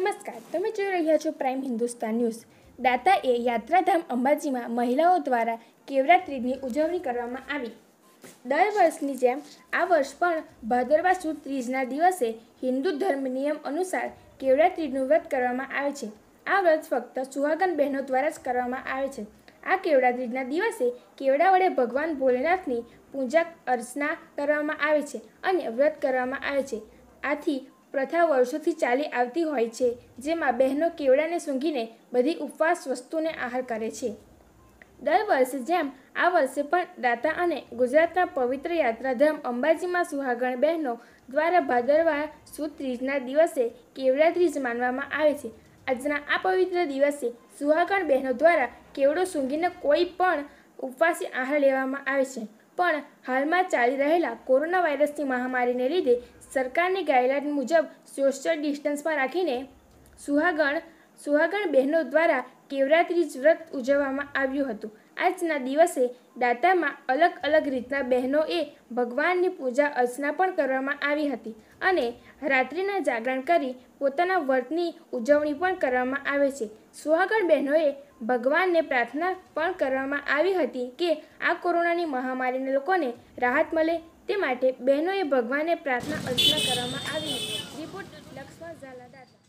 નમસ્કાર તમે જોઈ રહ્યા છો પ્રાઇમ હિન્દુસ્તાન ન્યૂઝ દાતાએ યાત્રાધામ અંબાજીમાં મહિલાઓ દ્વારા કેવરાત્રિની ઉજવણી કરવામાં આવી દર વર્ષની જેમ આ વર્ષ પણ ભાદરવા સુદ ત્રીજના દિવસે હિન્દુ ધર્મ નિયમ અનુસાર કેવરાત્રિનું વ્રત કરવામાં આવે છે આ વ્રત ફક્ત સુહાગન બહેનો દ્વારા જ કરવામાં આવે છે આ કેવડાત્રીજના દિવસે કેવડા વડે ભગવાન ભોલેનાથની પૂજા અર્ચના કરવામાં આવે છે અને વ્રત કરવામાં આવે છે આથી પ્રથા વર્ષોથી ચાલી આવતી હોય છે જેમાં બહેનો કેવડાને સૂંઘીને બધી ઉપવાસ વસ્તુને આહાર કરે છે દર વર્ષે જેમ આ વર્ષે પણ દાતા અને ગુજરાતના પવિત્ર યાત્રાધામ અંબાજીમાં સુહાગણ બહેનો દ્વારા ભાદરવા સુત્રીજના દિવસે કેવડા ત્રીજ માનવામાં આવે છે આજના આ પવિત્ર દિવસે સુહાગણ બહેનો દ્વારા કેવડો સૂંઘીને કોઈ પણ ઉપવાસી આહાર લેવામાં આવે છે પણ હાલમાં ચાલી રહેલા કોરોના વાયરસની મહામારીને લીધે સરકારની ગાઈડલાઇન મુજબ સોશિયલ ડિસ્ટન્સમાં રાખીને સુહાગણ સુહાગણ બહેનો દ્વારા કેવરાત્રિ વ્રત ઉજવવામાં આવ્યું હતું આજના દિવસે દાતામાં અલગ અલગ રીતના બહેનોએ ભગવાનની પૂજા અર્ચના પણ કરવામાં આવી હતી અને રાત્રિના જાગરણ કરી પોતાના વ્રતની ઉજવણી પણ કરવામાં આવે છે સુહાગણ બહેનોએ ભગવાનને પ્રાર્થના પણ કરવામાં આવી હતી કે આ કોરોનાની મહામારીને લોકોને રાહત મળે તે માટે બહેનોએ ભગવાનને પ્રાર્થના અર્ચના કરવામાં આવી હતી રિપોર્ટ લક્ષ્મણ ઝાલા દાતા